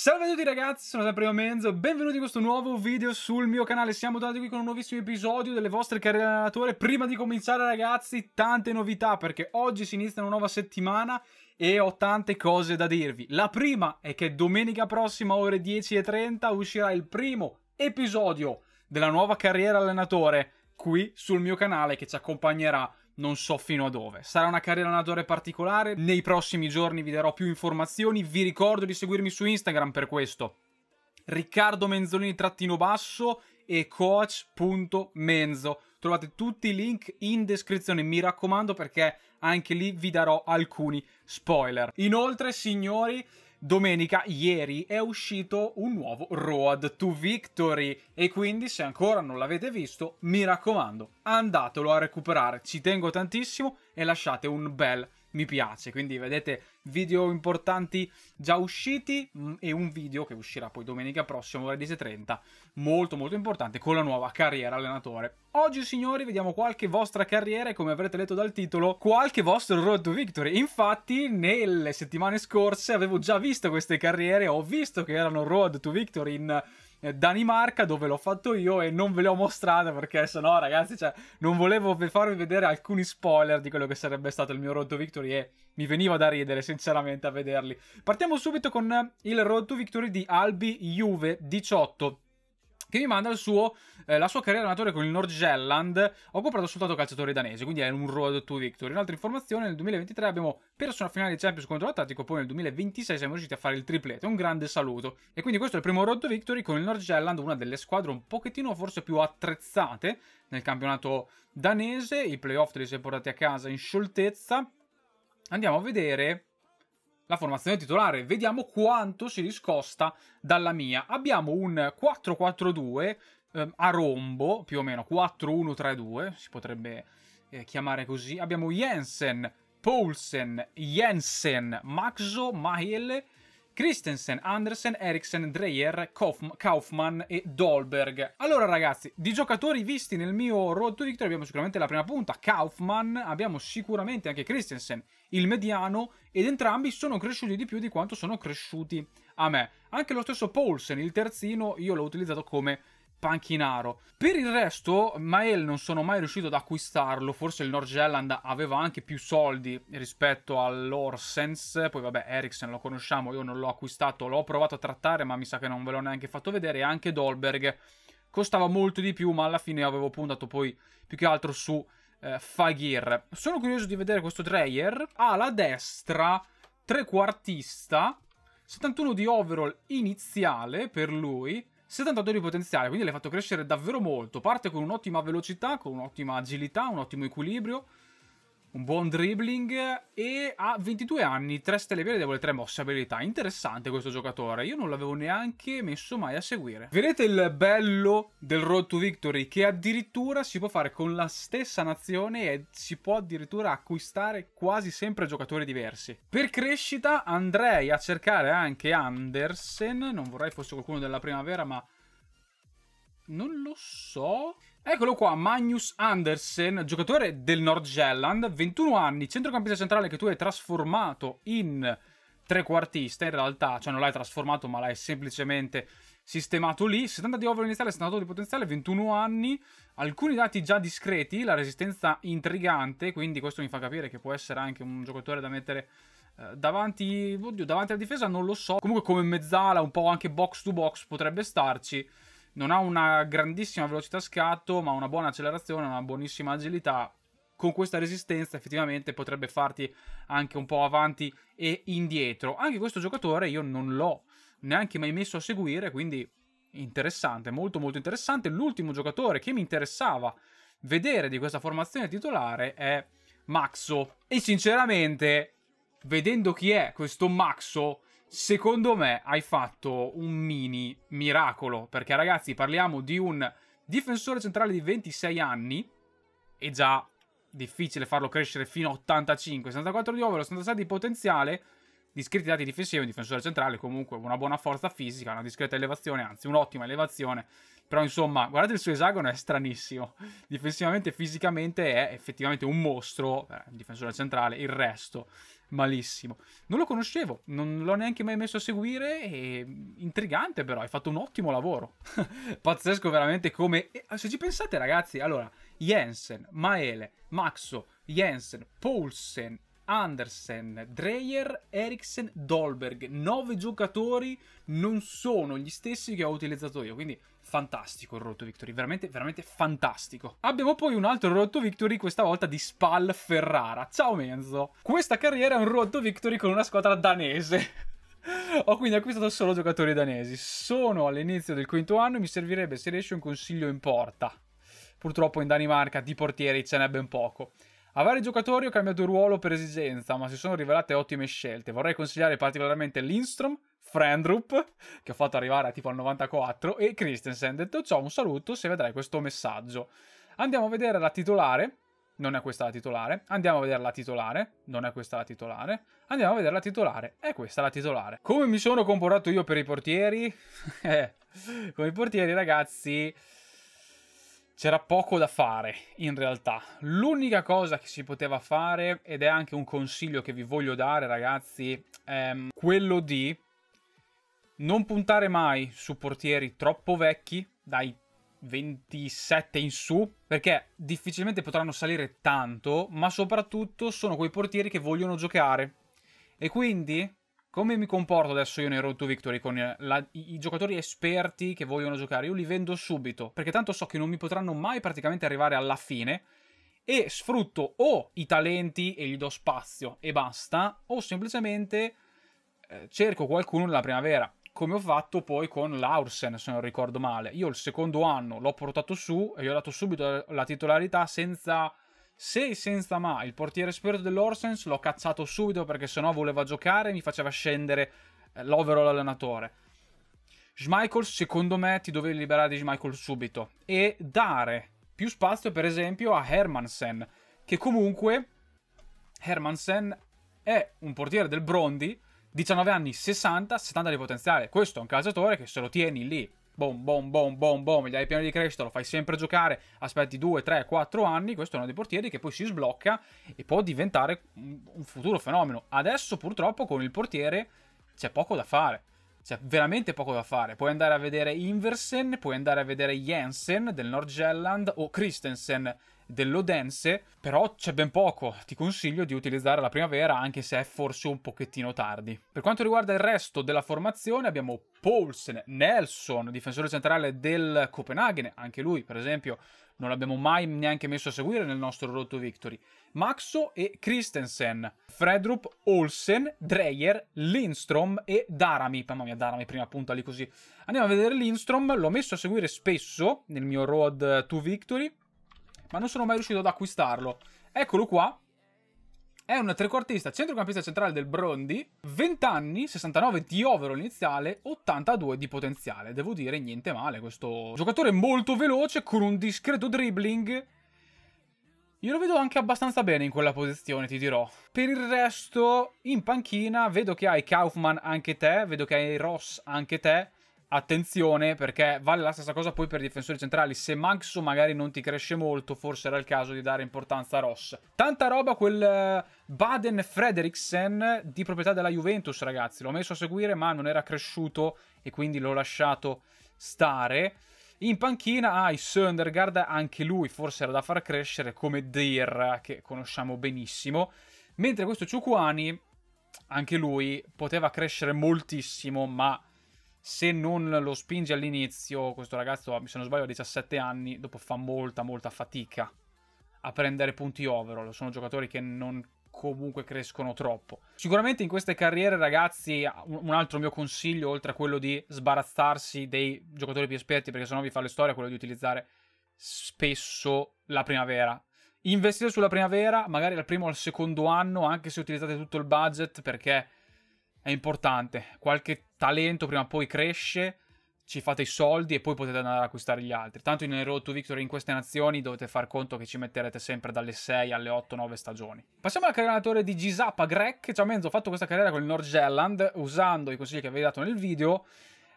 Salve a tutti ragazzi, sono sempre io Menzo, benvenuti in questo nuovo video sul mio canale Siamo tornati qui con un nuovissimo episodio delle vostre carriere da allenatore Prima di cominciare ragazzi, tante novità perché oggi si inizia una nuova settimana e ho tante cose da dirvi La prima è che domenica prossima ore 10.30 uscirà il primo episodio della nuova carriera allenatore Qui sul mio canale che ci accompagnerà non so fino a dove. Sarà una carriera natore particolare, nei prossimi giorni vi darò più informazioni, vi ricordo di seguirmi su Instagram per questo. Riccardo Menzolini trattino basso e coach.menzo. Trovate tutti i link in descrizione, mi raccomando perché anche lì vi darò alcuni spoiler. Inoltre, signori, domenica, ieri, è uscito un nuovo Road to Victory e quindi se ancora non l'avete visto, mi raccomando, andatelo a recuperare, ci tengo tantissimo e lasciate un bel mi piace, quindi vedete video importanti già usciti mm, e un video che uscirà poi domenica prossima alle 10.30, molto molto importante, con la nuova carriera allenatore. Oggi signori vediamo qualche vostra carriera e come avrete letto dal titolo, qualche vostro road to victory. Infatti nelle settimane scorse avevo già visto queste carriere, ho visto che erano road to victory in eh, Danimarca dove l'ho fatto io e non ve le ho mostrate perché sennò ragazzi cioè, non volevo farvi vedere alcuni spoiler di quello che sarebbe stato il mio Road to Victory e mi veniva da ridere sinceramente a vederli. Partiamo subito con il Road to Victory di Albi Juve 18 che mi manda suo, eh, la sua carriera allenatore con il Norgelland. Ho comprato soltanto calciatori danesi, quindi è un road to victory. Un'altra informazione, nel 2023 abbiamo perso una finale di Champions contro l'Atlantico, poi nel 2026 siamo riusciti a fare il tripletto. Un grande saluto. E quindi questo è il primo road to victory con il Norgelland, una delle squadre un pochettino forse più attrezzate nel campionato danese. I playoff li si è portati a casa in scioltezza. Andiamo a vedere la formazione titolare. Vediamo quanto si discosta dalla mia. Abbiamo un 4-4-2 ehm, a rombo, più o meno 4-1-3-2, si potrebbe eh, chiamare così. Abbiamo Jensen, Poulsen, Jensen, Maxo, Mahiel Christensen, Andersen, Eriksen, Dreyer, Kaufman e Dolberg. Allora ragazzi, di giocatori visti nel mio Road to Victory abbiamo sicuramente la prima punta, Kaufman, abbiamo sicuramente anche Christensen, il mediano, ed entrambi sono cresciuti di più di quanto sono cresciuti a me. Anche lo stesso Paulsen, il terzino, io l'ho utilizzato come panchinaro. Per il resto, Mael non sono mai riuscito ad acquistarlo. Forse il Norgelland aveva anche più soldi rispetto all'Orsens. Poi, vabbè, Eriksen lo conosciamo. Io non l'ho acquistato, l'ho provato a trattare, ma mi sa che non ve l'ho neanche fatto vedere. E anche Dolberg costava molto di più, ma alla fine avevo puntato poi più che altro su eh, Fagir. Sono curioso di vedere questo Dreyer. Alla destra, trequartista. 71 di overall iniziale per lui. 72 di potenziale, quindi l'hai fatto crescere davvero molto. Parte con un'ottima velocità, con un'ottima agilità, un ottimo equilibrio un buon dribbling e ha 22 anni, 3 stelle vere, devo le 3 mosse abilità. Interessante questo giocatore, io non l'avevo neanche messo mai a seguire. Vedete il bello del Road to Victory che addirittura si può fare con la stessa nazione e si può addirittura acquistare quasi sempre giocatori diversi. Per crescita andrei a cercare anche Andersen, non vorrei fosse qualcuno della primavera ma non lo so. Eccolo qua, Magnus Andersen, giocatore del Nord Zealand, 21 anni, centrocampista centrale che tu hai trasformato in trequartista, in realtà, cioè non l'hai trasformato ma l'hai semplicemente sistemato lì, 70 di over iniziale, 78 di potenziale, 21 anni, alcuni dati già discreti, la resistenza intrigante, quindi questo mi fa capire che può essere anche un giocatore da mettere eh, davanti, oddio, davanti alla difesa non lo so. Comunque come mezzala, un po' anche box to box potrebbe starci non ha una grandissima velocità scatto, ma una buona accelerazione, una buonissima agilità. Con questa resistenza effettivamente potrebbe farti anche un po' avanti e indietro. Anche questo giocatore io non l'ho neanche mai messo a seguire, quindi interessante, molto molto interessante. L'ultimo giocatore che mi interessava vedere di questa formazione titolare è Maxo. E sinceramente, vedendo chi è questo Maxo, Secondo me hai fatto un mini miracolo, perché ragazzi parliamo di un difensore centrale di 26 anni, è già difficile farlo crescere fino a 85, 64 di over, 66 di potenziale, discreti dati difensivi, un difensore centrale, comunque una buona forza fisica, una discreta elevazione, anzi un'ottima elevazione. Però insomma, guardate il suo esagono, è stranissimo. Difensivamente e fisicamente è effettivamente un mostro, eh, difensore centrale, il resto malissimo. Non lo conoscevo, non l'ho neanche mai messo a seguire. E... Mm, intrigante, però, hai fatto un ottimo lavoro. Pazzesco, veramente. Come ah, se ci pensate, ragazzi, allora Jensen, Maele, Maxo, Jensen, Paulsen. Andersen, Dreyer, Eriksen, Dolberg, nove giocatori non sono gli stessi che ho utilizzato io, quindi fantastico il Road Victory, veramente, veramente fantastico. Abbiamo poi un altro Road Victory, questa volta di Spal Ferrara. Ciao Menzo! Questa carriera è un Road Victory con una squadra danese. Ho quindi acquistato solo giocatori danesi. Sono all'inizio del quinto anno e mi servirebbe se riesci un consiglio in porta. Purtroppo in Danimarca di portieri ce n'è ben poco. A vari giocatori ho cambiato ruolo per esigenza, ma si sono rivelate ottime scelte. Vorrei consigliare particolarmente Lindstrom, Frendrup, che ho fatto arrivare a tipo al 94, e Christensen. Detto ciò, un saluto se vedrai questo messaggio. Andiamo a vedere la titolare. Non è questa la titolare. Andiamo a vedere la titolare. Non è questa la titolare. Andiamo a vedere la titolare. È questa la titolare. Come mi sono comportato io per i portieri? Eh, Con i portieri, ragazzi c'era poco da fare in realtà. L'unica cosa che si poteva fare, ed è anche un consiglio che vi voglio dare ragazzi, è quello di non puntare mai su portieri troppo vecchi, dai 27 in su, perché difficilmente potranno salire tanto, ma soprattutto sono quei portieri che vogliono giocare. E quindi, come mi comporto adesso io nei Road to Victory con eh, la, i, i, giocatori esperti che vogliono giocare? Io li vendo subito, perché tanto so che non mi potranno mai praticamente arrivare alla fine. E sfrutto o i talenti e gli do spazio e basta, o semplicemente eh, cerco qualcuno nella primavera come ho fatto poi con Laursen, se non ricordo male. Io il secondo anno l'ho portato su e gli ho dato subito la titolarità senza se senza ma. Il portiere esperto dell'Orsens l'ho cacciato subito perché sennò voleva giocare e mi faceva scendere eh, l'overall allenatore. Schmeichel, secondo me, ti dovevi liberare di Schmeichel subito e dare più spazio, per esempio, a Hermansen, che comunque Hermansen è un portiere del Brondi 19 anni 60, 70 di potenziale. Questo è un calciatore che se lo tieni lì, boom, boom, boom, boom, boom, gli hai piano di crescita, lo fai sempre giocare, aspetti 2, 3, 4 anni, questo è uno dei portieri che poi si sblocca e può diventare un futuro fenomeno. Adesso purtroppo con il portiere c'è poco da fare. C'è veramente poco da fare. Puoi andare a vedere Inversen, puoi andare a vedere Jensen del North Jelland o Christensen dell'Odense, però c'è ben poco. Ti consiglio di utilizzare la primavera anche se è forse un pochettino tardi. Per quanto riguarda il resto della formazione abbiamo Paulsen, Nelson, difensore centrale del Copenaghen, anche lui per esempio non l'abbiamo mai neanche messo a seguire nel nostro Road to Victory. Maxo e Christensen, Fredrup, Olsen, Dreyer, Lindstrom e Darami. Mamma mia, Darami, prima punta lì così. Andiamo a vedere Lindstrom, l'ho messo a seguire spesso nel mio Road to Victory ma non sono mai riuscito ad acquistarlo. Eccolo qua. È un trequartista centrocampista centrale del Brondi, 20 anni, 69 di overall iniziale, 82 di potenziale. Devo dire, niente male questo giocatore molto veloce con un discreto dribbling. Io lo vedo anche abbastanza bene in quella posizione, ti dirò. Per il resto, in panchina, vedo che hai Kaufman anche te, vedo che hai Ross anche te attenzione perché vale la stessa cosa poi per i difensori centrali. Se Maxo magari non ti cresce molto, forse era il caso di dare importanza a Ross. Tanta roba quel eh, Baden Frederiksen di proprietà della Juventus, ragazzi. L'ho messo a seguire, ma non era cresciuto e quindi l'ho lasciato stare. In panchina hai ah, Söndergaard, anche lui forse era da far crescere come Deer, che conosciamo benissimo. Mentre questo Ciuquani, anche lui, poteva crescere moltissimo, ma se non lo spingi all'inizio, questo ragazzo, se non sbaglio, ha 17 anni, dopo fa molta, molta fatica a prendere punti overall. Sono giocatori che non comunque crescono troppo. Sicuramente in queste carriere, ragazzi, un altro mio consiglio, oltre a quello di sbarazzarsi dei giocatori più esperti, perché sennò vi fa le storie, è quello di utilizzare spesso la primavera. Investire sulla primavera, magari dal primo al secondo anno, anche se utilizzate tutto il budget, perché è importante. Qualche talento prima o poi cresce, ci fate i soldi e poi potete andare ad acquistare gli altri. Tanto in Road to Victory in queste nazioni dovete far conto che ci metterete sempre dalle 6 alle 8-9 stagioni. Passiamo al calcolatore di Gisappa, Grek. Ciao Menzo, ho fatto questa carriera con il Norgelland usando i consigli che avevi dato nel video.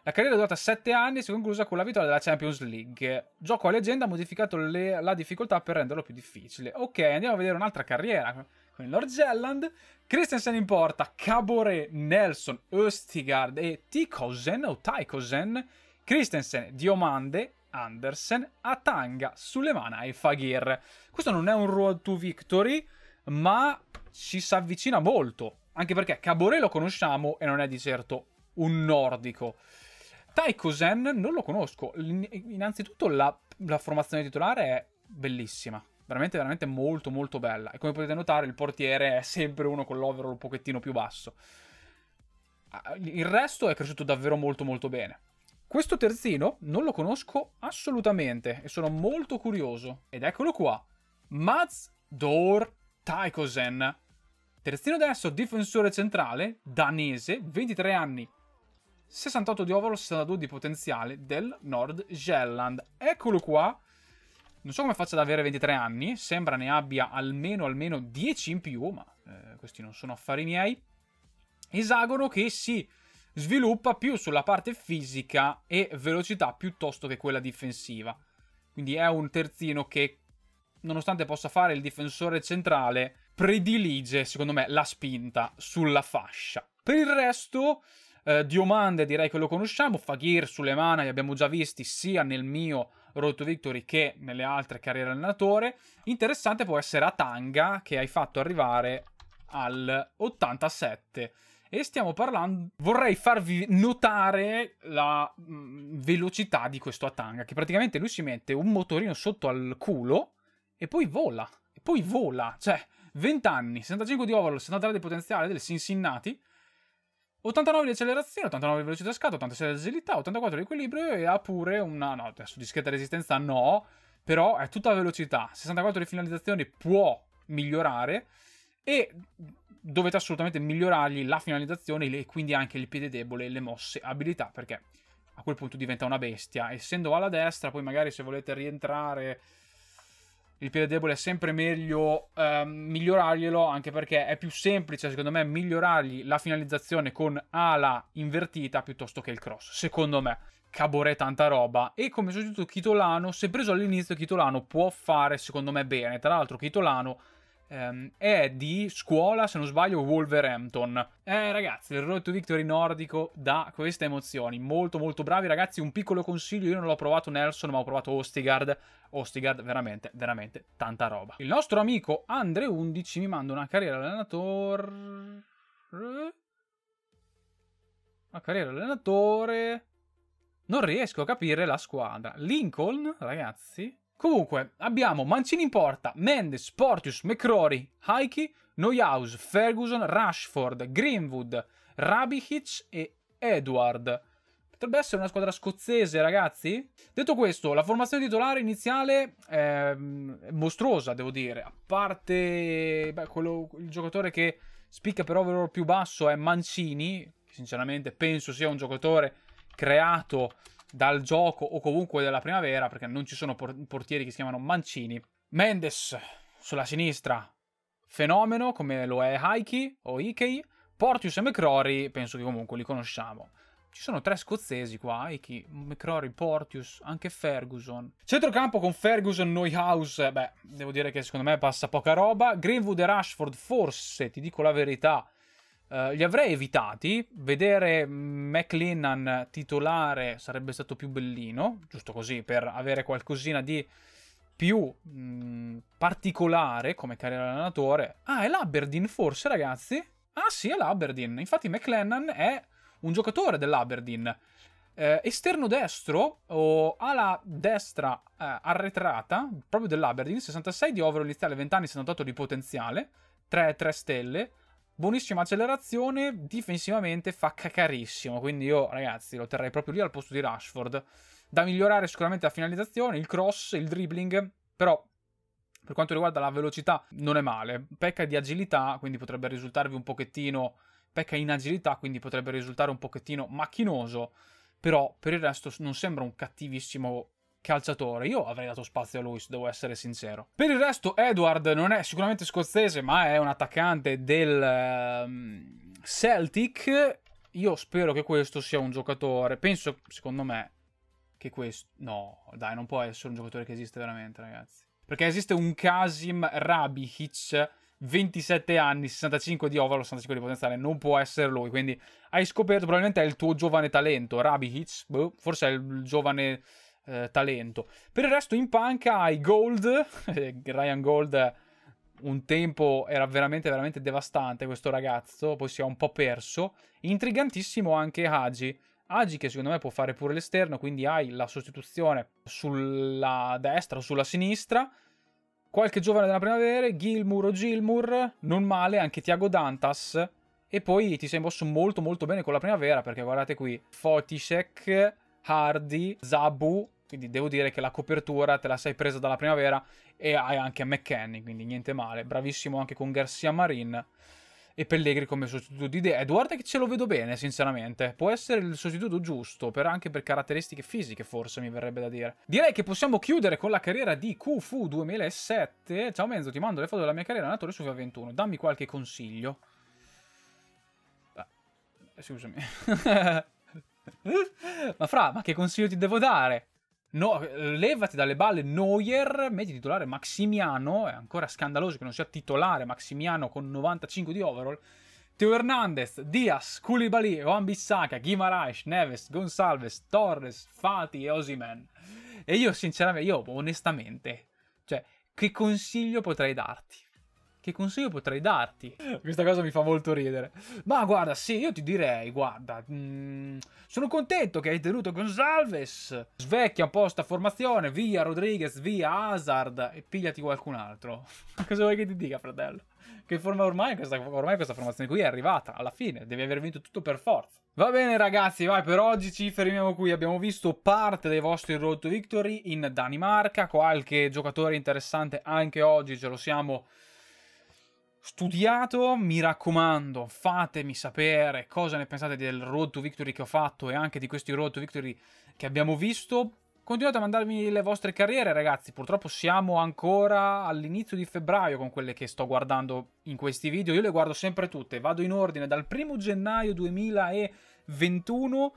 La carriera è durata 7 anni e si è conclusa con la vittoria della Champions League. Gioco a leggenda ha modificato le, la difficoltà per renderlo più difficile. Ok, andiamo a vedere un'altra carriera con Lord Zelland, Christensen in porta, Caboret, Nelson, Östigard e Tikosen o Tykosen, Christensen, Diomande, Andersen, Atanga, Sulemana e Fagir. Questo non è un road to victory, ma ci si avvicina molto, anche perché Caboret lo conosciamo e non è di certo un nordico. Taikosen non lo conosco, innanzitutto la, la formazione titolare è bellissima, veramente, veramente molto, molto bella. E come potete notare, il portiere è sempre uno con l'overall un pochettino più basso. Ah, il resto è cresciuto davvero molto, molto bene. Questo terzino non lo conosco assolutamente e sono molto curioso. Ed eccolo qua, Maz Dor Taikosen. Terzino adesso, difensore centrale, danese, 23 anni, 68 di overall, 62 di potenziale del Nord Jelland. Eccolo qua, non so come faccia ad avere 23 anni, sembra ne abbia almeno, almeno 10 in più, ma eh, questi non sono affari miei. Esagono che si sviluppa più sulla parte fisica e velocità piuttosto che quella difensiva. Quindi è un terzino che, nonostante possa fare il difensore centrale, predilige, secondo me, la spinta sulla fascia. Per il resto, eh, Diomande direi che lo conosciamo, Faghir, Sulemana li abbiamo già visti sia nel mio Road to Victory che nelle altre carriere allenatore. Interessante può essere Atanga che hai fatto arrivare al 87 e stiamo parlando. Vorrei farvi notare la mh, mm, velocità di questo Atanga, che praticamente lui si mette un motorino sotto al culo e poi vola. E poi vola, cioè 20 anni, 65 di overall, 73 di potenziale del Cincinnati. 89 di accelerazione, 89 di velocità scatto, 86 di agilità, 84 di equilibrio e ha pure una... No, su dischetta resistenza no, però è tutta velocità. 64 di finalizzazione può migliorare e dovete assolutamente migliorargli la finalizzazione e quindi anche il piede debole le mosse abilità perché a quel punto diventa una bestia. Essendo alla destra, poi magari se volete rientrare il piede debole è sempre meglio eh, migliorarglielo, anche perché è più semplice, secondo me, migliorargli la finalizzazione con ala invertita piuttosto che il cross. Secondo me, Caboret tanta roba. E come sostituto Chitolano, se preso all'inizio, Chitolano può fare, secondo me, bene. Tra l'altro, Chitolano Ehm, è di scuola, se non sbaglio, Wolverhampton. Eh ragazzi, il Road to Victory nordico dà queste emozioni, molto molto bravi ragazzi, un piccolo consiglio, io non l'ho provato Nelson ma ho provato Ostigard, Ostigard veramente, veramente tanta roba. Il nostro amico Andre11 mi manda una carriera allenatore... Una carriera allenatore... Non riesco a capire la squadra. Lincoln, ragazzi, Comunque, abbiamo Mancini in porta, Mendes, Portius, McCrory, Heike, Neuhaus, Ferguson, Rashford, Greenwood, Rabihic e Edward. Potrebbe essere una squadra scozzese, ragazzi? Detto questo, la formazione titolare iniziale ehm, è mostruosa, devo dire. A parte beh, quello, il giocatore che spicca per overall più basso è Mancini, che sinceramente penso sia un giocatore creato dal gioco o comunque della primavera, perché non ci sono portieri che si chiamano Mancini. Mendes sulla sinistra, fenomeno come lo è Haiki o Ikei. Portius e McCrory, penso che comunque li conosciamo. Ci sono tre scozzesi qua, Aiki, McCrory, Portius, anche Ferguson. Centrocampo con Ferguson, Neuhaus, eh, beh, devo dire che secondo me passa poca roba. Greenwood e Rashford, forse, ti dico la verità, Uh, li avrei evitati. Vedere McLennan titolare sarebbe stato più bellino, giusto così, per avere qualcosina di più mh, mm, particolare come carriera allenatore. Ah, è l'Aberdeen forse, ragazzi? Ah sì, è l'Aberdeen. Infatti McLennan è un giocatore dell'Aberdeen. Eh, esterno destro o ala destra eh, arretrata, proprio dell'Aberdeen, 66 di overall iniziale, 20 anni, 68 di potenziale, 3-3 stelle buonissima accelerazione, difensivamente fa cacarissimo, quindi io ragazzi lo terrei proprio lì al posto di Rashford. Da migliorare sicuramente la finalizzazione, il cross, il dribbling, però per quanto riguarda la velocità non è male, pecca di agilità, quindi potrebbe risultarvi un pochettino, pecca in agilità, quindi potrebbe risultare un pochettino macchinoso, però per il resto non sembra un cattivissimo calciatore. Io avrei dato spazio a lui, se devo essere sincero. Per il resto, Edward non è sicuramente scozzese, ma è un attaccante del um, Celtic. Io spero che questo sia un giocatore. Penso, secondo me, che questo. No, dai, non può essere un giocatore che esiste veramente, ragazzi. Perché esiste un Kasim Rabihic. 27 anni, 65 di ovalo, 65 di potenziale, non può essere lui. Quindi hai scoperto, probabilmente è il tuo giovane talento. Rabihic, boh, forse è il giovane eh, talento. Per il resto in panca hai Gold, eh, Ryan Gold un tempo era veramente, veramente devastante questo ragazzo, poi si è un po' perso. Intrigantissimo anche Haji. Haji, che secondo me può fare pure l'esterno, quindi hai la sostituzione sulla destra o sulla sinistra. Qualche giovane della primavera, Gilmour o Gilmour, non male, anche Tiago Dantas. E poi ti sei mosso molto molto bene con la primavera, perché guardate qui, Fotisek, Hardy, Zabu, quindi devo dire che la copertura te la sei presa dalla primavera e hai anche McKenny, quindi niente male. Bravissimo anche con Garcia Marin e Pellegri come sostituto di De Edward eh, che ce lo vedo bene sinceramente può essere il sostituto giusto per anche per caratteristiche fisiche forse mi verrebbe da dire direi che possiamo chiudere con la carriera di Kufu 2007 ciao Menzo ti mando le foto della mia carriera natore su Via 21 dammi qualche consiglio Beh, ah, scusami ma fra, ma che consiglio ti devo dare? No, levati dalle balle Neuer, metti titolare Maximiano, è ancora scandaloso che non sia titolare Maximiano con 95 di overall. Teo Hernandez, Diaz, Koulibaly, Juan Bissaka, Guimaraes, Neves, Gonsalves, Torres, Fati e Osimen. E io sinceramente, io onestamente, cioè, che consiglio potrei darti? Che consiglio potrei darti? Questa cosa mi fa molto ridere. Ma guarda, sì, io ti direi, guarda, mh, mm, sono contento che hai tenuto Gonzalves. Svecchia un po' sta formazione, via Rodriguez, via Hazard e pigliati qualcun altro. cosa vuoi che ti dica, fratello? Che forma ormai questa, ormai questa formazione qui è arrivata, alla fine, devi aver vinto tutto per forza. Va bene ragazzi, vai per oggi ci fermiamo qui, abbiamo visto parte dei vostri Road to Victory in Danimarca, qualche giocatore interessante anche oggi ce lo siamo studiato, mi raccomando, fatemi sapere cosa ne pensate del Road to Victory che ho fatto e anche di questi Road to Victory che abbiamo visto. Continuate a mandarmi le vostre carriere, ragazzi. Purtroppo siamo ancora all'inizio di febbraio con quelle che sto guardando in questi video. Io le guardo sempre tutte, vado in ordine dal 1 gennaio 2021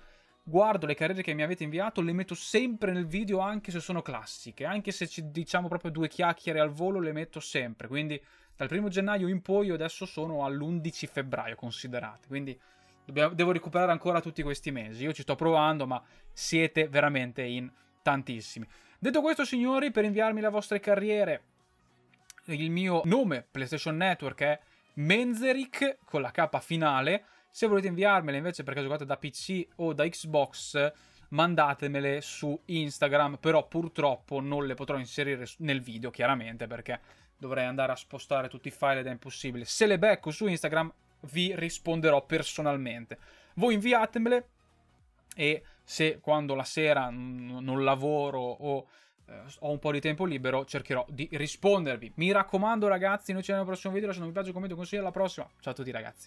guardo le carriere che mi avete inviato, le metto sempre nel video anche se sono classiche, anche se ci diciamo proprio due chiacchiere al volo le metto sempre, quindi dal primo gennaio in poi io adesso sono all'11 febbraio considerate, quindi dobbiamo, devo recuperare ancora tutti questi mesi, io ci sto provando ma siete veramente in tantissimi. Detto questo signori, per inviarmi le vostre carriere, il mio nome PlayStation Network è Menzeric con la K finale, se volete inviarmele invece perché giocate da PC o da Xbox, mandatemele su Instagram, però purtroppo non le potrò inserire nel video, chiaramente, perché dovrei andare a spostare tutti i file ed è impossibile. Se le becco su Instagram vi risponderò personalmente. Voi inviatemele e se quando la sera non lavoro o eh, ho un po' di tempo libero cercherò di rispondervi. Mi raccomando ragazzi, noi ci vediamo al prossimo video, se non vi piace commento consiglio alla prossima. Ciao a tutti ragazzi.